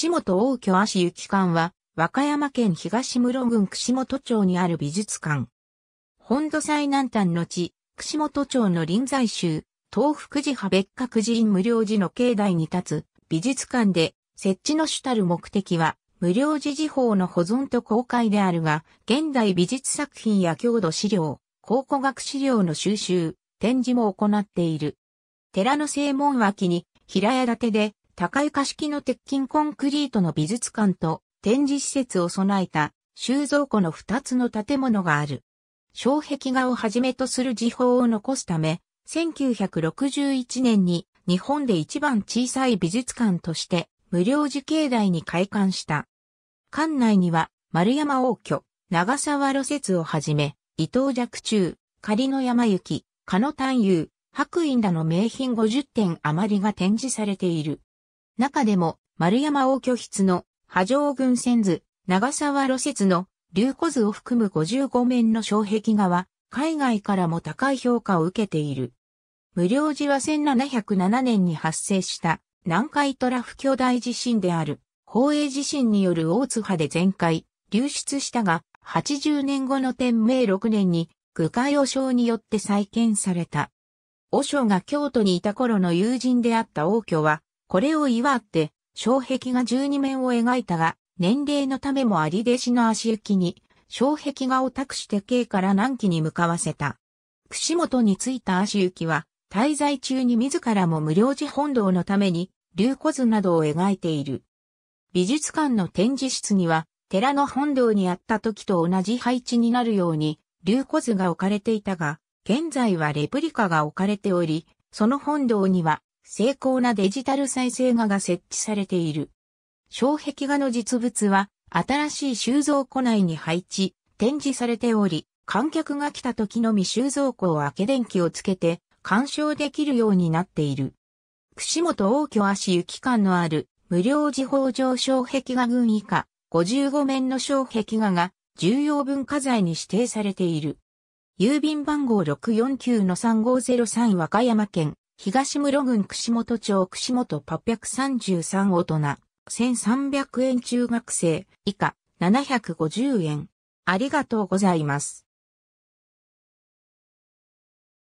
串本王居足行館は、和歌山県東室郡串本町にある美術館。本土最南端の地、串本町の臨済宗、東福寺派別格寺院無料寺の境内に立つ美術館で、設置の主たる目的は、無料寺寺法の保存と公開であるが、現代美術作品や郷土資料、考古学資料の収集、展示も行っている。寺の正門脇に平屋建てで高床式の鉄筋コンクリートの美術館と展示施設を備えた収蔵庫の2つの建物がある。障壁画をはじめとする時報を残すため、1961年に日本で一番小さい美術館として無料受刑台に開館した。館内には丸山王居、長沢露雪をはじめ、伊藤若冲、仮の山行、加野丹遊、白院らの名品50点余りが展示されている。中でも、丸山王居筆の波状群線図、長沢路説の竜古図を含む55面の障壁画は、海外からも高い評価を受けている。無料寺は1707年に発生した南海トラフ巨大地震である、宝永地震による大津波で全壊、流出したが、80年後の天明6年に、具海和尚によって再建された。和尚が京都にいた頃の友人であった王居は、これを祝って、障壁画十二面を描いたが、年齢のためもあり弟子の足行きに、障壁画を託して計から南紀に向かわせた。串本に着いた足行きは、滞在中に自らも無料寺本堂のために、竜骨図などを描いている。美術館の展示室には、寺の本堂にあった時と同じ配置になるように、竜骨図が置かれていたが、現在はレプリカが置かれており、その本堂には精巧なデジタル再生画が設置されている。障壁画の実物は、新しい収蔵庫内に配置、展示されており、観客が来た時のみ収蔵庫を開け電気をつけて、鑑賞できるようになっている。串本王居足行き感のある、無料地方上障壁画群以下、55面の障壁画が、重要文化財に指定されている。郵便番号649-3503和歌山県東室郡串本町串本833大人、1300円中学生以下750円。ありがとうございます。